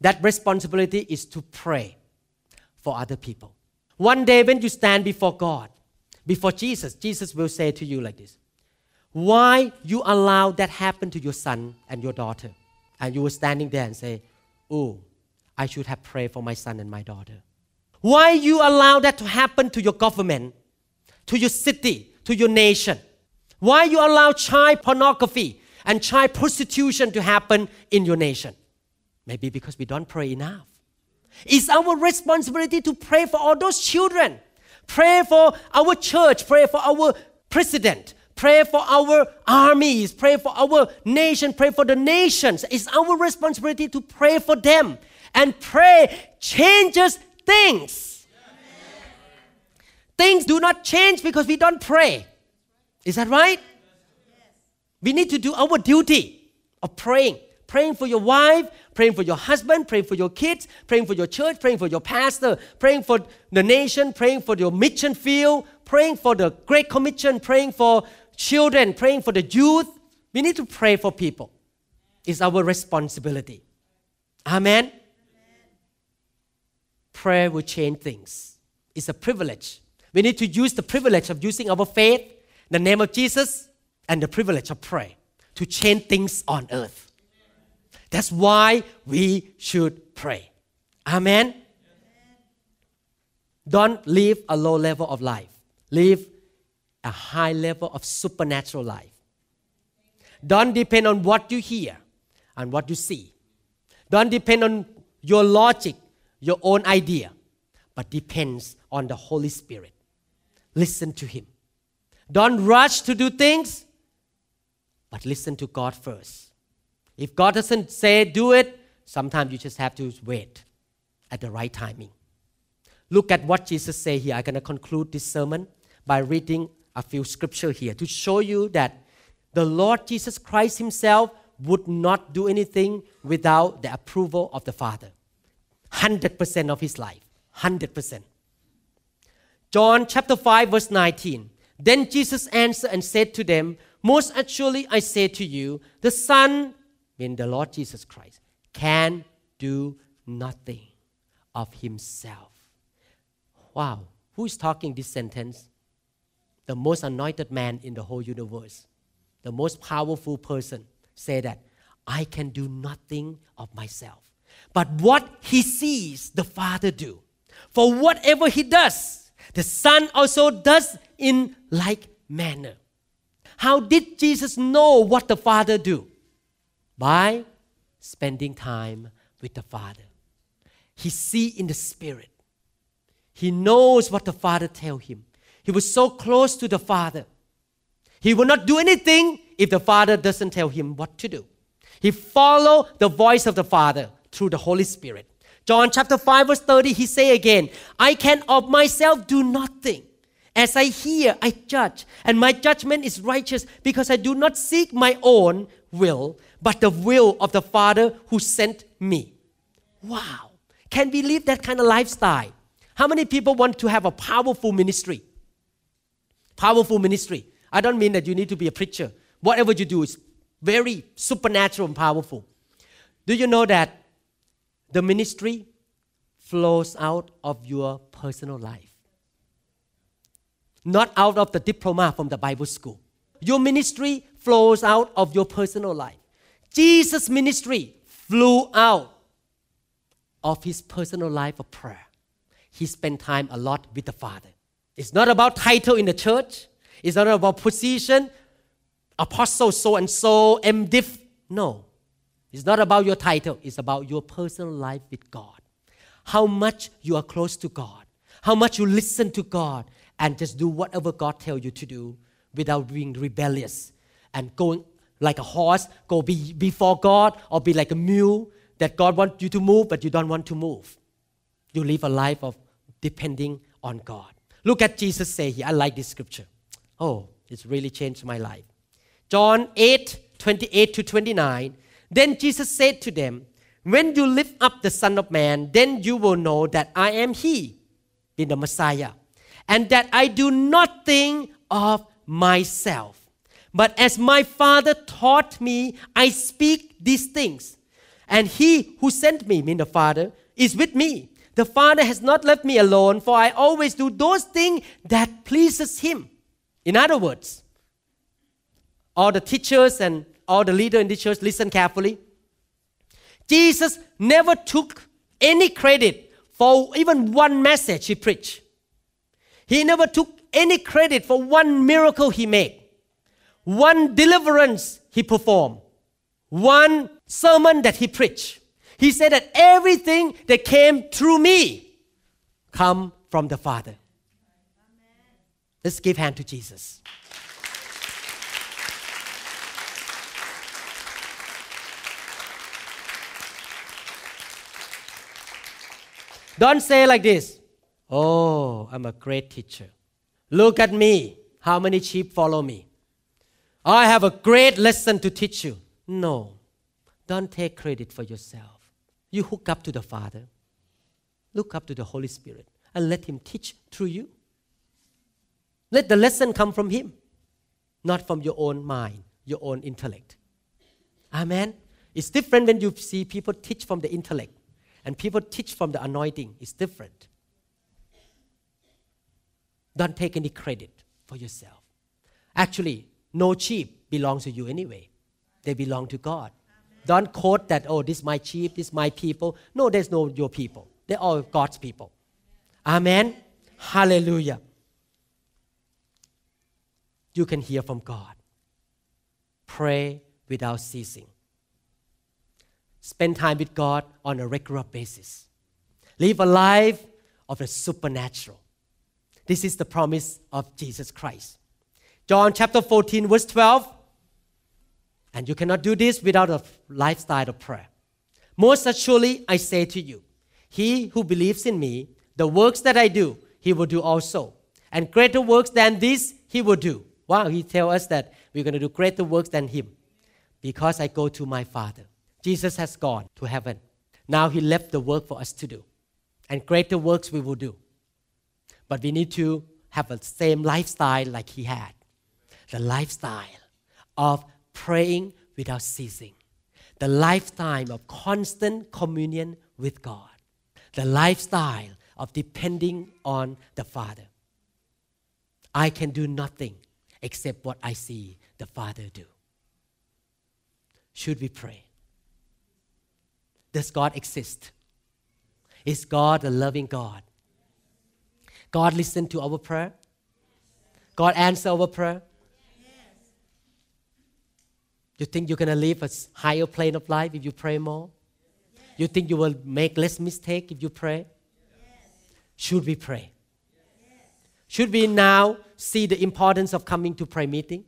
That responsibility is to pray for other people. One day when you stand before God, before Jesus, Jesus will say to you like this why you allow that happen to your son and your daughter. And you were standing there and say, oh, I should have prayed for my son and my daughter. Why you allow that to happen to your government, to your city, to your nation. Why you allow child pornography and child prostitution to happen in your nation. Maybe because we don't pray enough. It's our responsibility to pray for all those children. Pray for our church, pray for our president, Pray for our armies, pray for our nation, pray for the nations. It's our responsibility to pray for them. And pray changes things. Things do not change because we don't pray. Is that right? We need to do our duty of praying. Praying for your wife, praying for your husband, praying for your kids, praying for your church, praying for your pastor, praying for the nation, praying for your mission field, praying for the Great Commission, praying for children, praying for the youth. We need to pray for people. It's our responsibility. Amen. Prayer will change things. It's a privilege. We need to use the privilege of using our faith, the name of Jesus, and the privilege of prayer to change things on earth. That's why we should pray. Amen. Amen. Don't live a low level of life. Live a high level of supernatural life. Don't depend on what you hear and what you see. Don't depend on your logic, your own idea, but depends on the Holy Spirit. Listen to Him. Don't rush to do things, but listen to God first. If God doesn't say do it, sometimes you just have to wait at the right timing. Look at what Jesus said here. I'm going to conclude this sermon by reading a few scripture here to show you that the Lord Jesus Christ himself would not do anything without the approval of the Father. 100% of his life. 100%. John chapter 5 verse 19. Then Jesus answered and said to them, Most assuredly I say to you, the Son, meaning the Lord Jesus Christ, can do nothing of himself. Wow, who is talking this sentence? the most anointed man in the whole universe, the most powerful person, say that I can do nothing of myself. But what he sees the Father do, for whatever he does, the Son also does in like manner. How did Jesus know what the Father do? By spending time with the Father. He see in the Spirit. He knows what the Father tell him. He was so close to the Father. He will not do anything if the Father doesn't tell him what to do. He followed the voice of the Father through the Holy Spirit. John chapter 5, verse 30, he say again, I can of myself do nothing. As I hear, I judge, and my judgment is righteous because I do not seek my own will, but the will of the Father who sent me. Wow. Can we live that kind of lifestyle? How many people want to have a powerful ministry? powerful ministry. I don't mean that you need to be a preacher. Whatever you do is very supernatural and powerful. Do you know that the ministry flows out of your personal life? Not out of the diploma from the Bible school. Your ministry flows out of your personal life. Jesus' ministry flew out of his personal life of prayer. He spent time a lot with the Father. It's not about title in the church. It's not about position. Apostle so and so, MDiv. No. It's not about your title. It's about your personal life with God. How much you are close to God. How much you listen to God and just do whatever God tells you to do without being rebellious and going like a horse, go be before God or be like a mule that God wants you to move but you don't want to move. You live a life of depending on God. Look at Jesus say here. I like this scripture. Oh, it's really changed my life. John 8, 28 to 29. Then Jesus said to them, When you lift up the Son of Man, then you will know that I am He, being the Messiah, and that I do nothing of myself. But as my Father taught me, I speak these things. And He who sent me, mean the Father, is with me. The Father has not left me alone, for I always do those things that pleases Him. In other words, all the teachers and all the leaders in the church, listen carefully. Jesus never took any credit for even one message he preached. He never took any credit for one miracle he made, one deliverance he performed, one sermon that he preached. He said that everything that came through me come from the Father. Amen. Let's give hand to Jesus. Don't say like this. Oh, I'm a great teacher. Look at me. How many sheep follow me? I have a great lesson to teach you. No, don't take credit for yourself. You hook up to the Father. Look up to the Holy Spirit and let Him teach through you. Let the lesson come from Him, not from your own mind, your own intellect. Amen. It's different when you see people teach from the intellect and people teach from the anointing. It's different. Don't take any credit for yourself. Actually, no sheep belongs to you anyway, they belong to God. Don't quote that, oh, this is my sheep, this is my people. No, there's no your people. They're all God's people. Amen. Hallelujah. You can hear from God. Pray without ceasing. Spend time with God on a regular basis. Live a life of the supernatural. This is the promise of Jesus Christ. John chapter 14, verse 12. And you cannot do this without a lifestyle of prayer. Most assuredly, I say to you, he who believes in me, the works that I do, he will do also. And greater works than this he will do. Wow, he tells us that we're going to do greater works than him because I go to my Father. Jesus has gone to heaven. Now he left the work for us to do. And greater works we will do. But we need to have the same lifestyle like he had the lifestyle of praying without ceasing, the lifetime of constant communion with God, the lifestyle of depending on the Father. I can do nothing except what I see the Father do. Should we pray? Does God exist? Is God a loving God? God listen to our prayer? God answer our prayer? You think you're going to live a higher plane of life if you pray more? Yes. You think you will make less mistake if you pray? Yes. Should we pray? Yes. Should we now see the importance of coming to prayer meeting?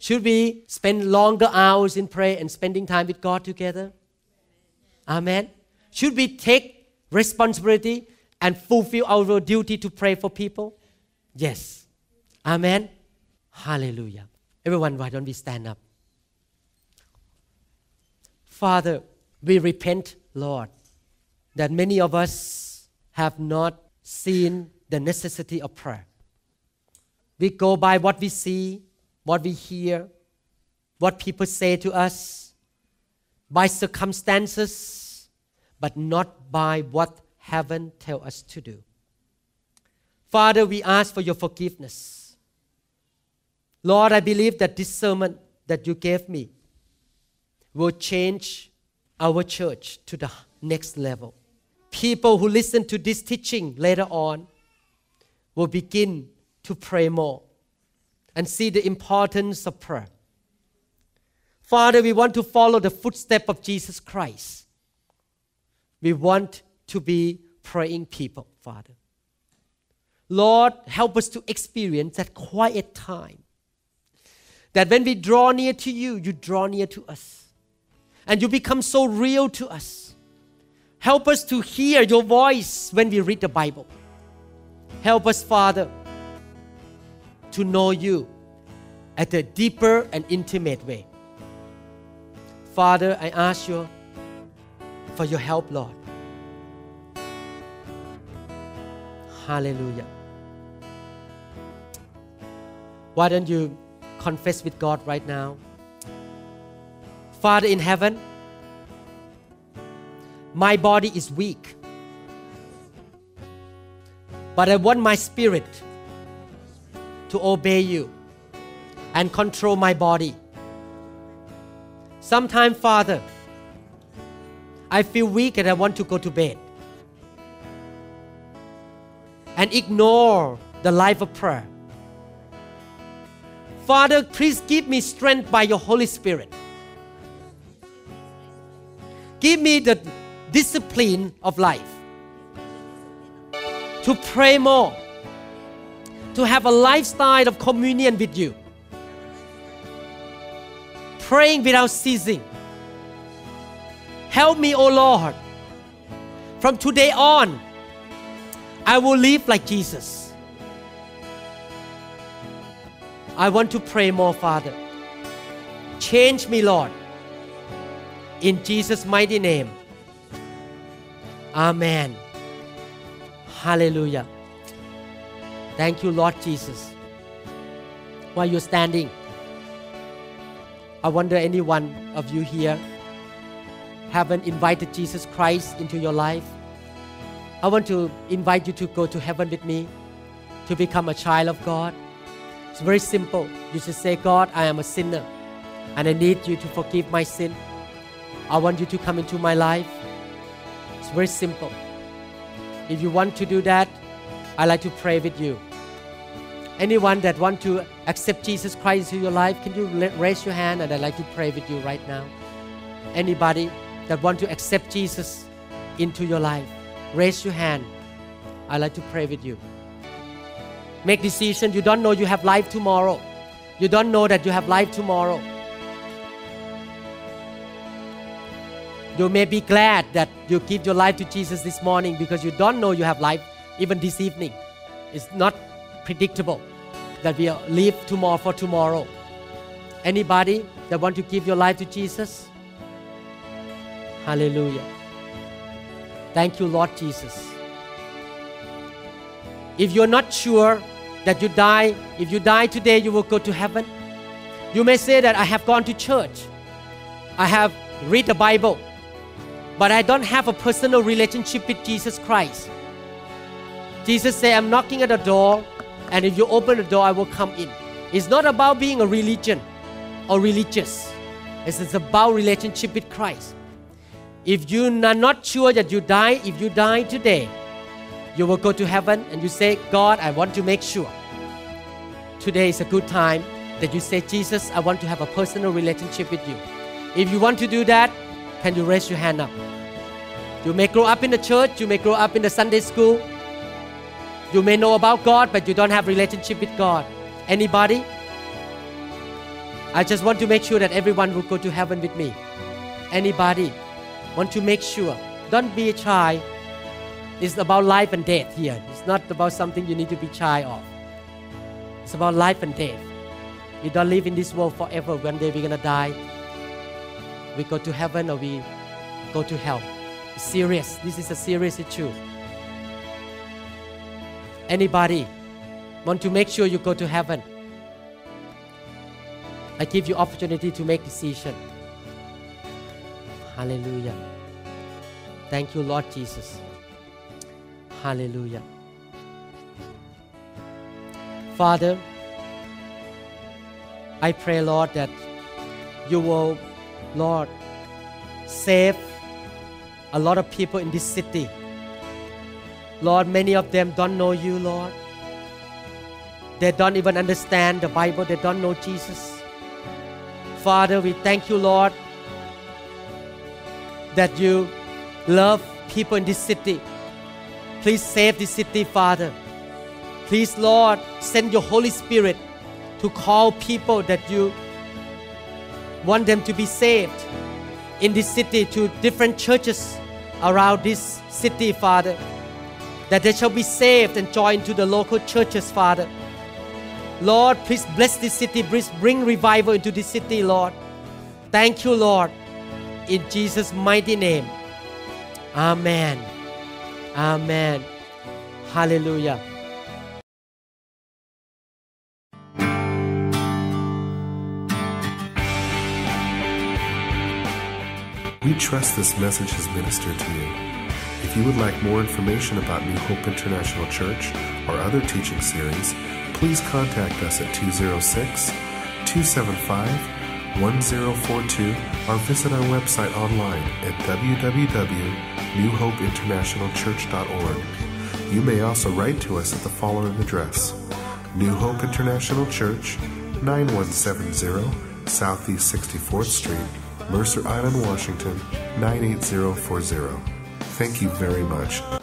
Should we spend longer hours in prayer and spending time with God together? Amen. Should we take responsibility and fulfill our duty to pray for people? Yes. Amen. Hallelujah. Everyone, why don't we stand up? Father, we repent, Lord, that many of us have not seen the necessity of prayer. We go by what we see, what we hear, what people say to us, by circumstances, but not by what heaven tells us to do. Father, we ask for your forgiveness. Lord, I believe that this sermon that you gave me will change our church to the next level. People who listen to this teaching later on will begin to pray more and see the importance of prayer. Father, we want to follow the footsteps of Jesus Christ. We want to be praying people, Father. Lord, help us to experience that quiet time. That when we draw near to you, you draw near to us and you become so real to us. Help us to hear your voice when we read the Bible. Help us, Father, to know you at a deeper and intimate way. Father, I ask you for your help, Lord. Hallelujah. Why don't you confess with God right now? Father in heaven, my body is weak, but I want my spirit to obey you and control my body. Sometimes, Father, I feel weak and I want to go to bed and ignore the life of prayer. Father, please give me strength by your Holy Spirit Give me the discipline of life to pray more, to have a lifestyle of communion with you, praying without ceasing. Help me, O oh Lord. From today on, I will live like Jesus. I want to pray more, Father. Change me, Lord. In Jesus' mighty name. Amen. Hallelujah. Thank you, Lord Jesus. While you're standing, I wonder any one of you here haven't invited Jesus Christ into your life. I want to invite you to go to heaven with me to become a child of God. It's very simple. You just say, God, I am a sinner and I need you to forgive my sin. I want you to come into my life. It's very simple. If you want to do that, I'd like to pray with you. Anyone that want to accept Jesus Christ into your life, can you raise your hand and I'd like to pray with you right now. Anybody that want to accept Jesus into your life, raise your hand. I'd like to pray with you. Make decision. You don't know you have life tomorrow. You don't know that you have life tomorrow. You may be glad that you give your life to Jesus this morning because you don't know you have life even this evening. It's not predictable that we live tomorrow for tomorrow. Anybody that want to give your life to Jesus? Hallelujah. Thank you, Lord Jesus. If you're not sure that you die, if you die today, you will go to heaven. You may say that I have gone to church. I have read the Bible but I don't have a personal relationship with Jesus Christ. Jesus said, I'm knocking at the door, and if you open the door, I will come in. It's not about being a religion or religious, it's about relationship with Christ. If you are not sure that you die, if you die today, you will go to heaven and you say, God, I want to make sure. Today is a good time that you say, Jesus, I want to have a personal relationship with you. If you want to do that, can you raise your hand up? You may grow up in the church, you may grow up in the Sunday school. You may know about God, but you don't have relationship with God. Anybody? I just want to make sure that everyone will go to heaven with me. Anybody? Want to make sure. Don't be shy. It's about life and death here. It's not about something you need to be shy of. It's about life and death. We don't live in this world forever. One day we're going to die. We go to heaven or we go to hell serious. This is a serious issue. Anybody want to make sure you go to heaven? I give you opportunity to make decision. Hallelujah. Thank you, Lord Jesus. Hallelujah. Father, I pray, Lord, that you will, Lord, save a lot of people in this city. Lord, many of them don't know you, Lord. They don't even understand the Bible, they don't know Jesus. Father, we thank you, Lord, that you love people in this city. Please save this city, Father. Please, Lord, send your Holy Spirit to call people that you want them to be saved in this city to different churches around this city, Father, that they shall be saved and joined to the local churches, Father. Lord, please bless this city, please bring revival into this city, Lord. Thank you, Lord, in Jesus' mighty name. Amen. Amen. Hallelujah. We trust this message has ministered to you. If you would like more information about New Hope International Church or other teaching series, please contact us at 206 275 1042 or visit our website online at www.newhopeinternationalchurch.org. You may also write to us at the following address New Hope International Church, 9170 Southeast 64th Street. Mercer Island, Washington 98040. Thank you very much.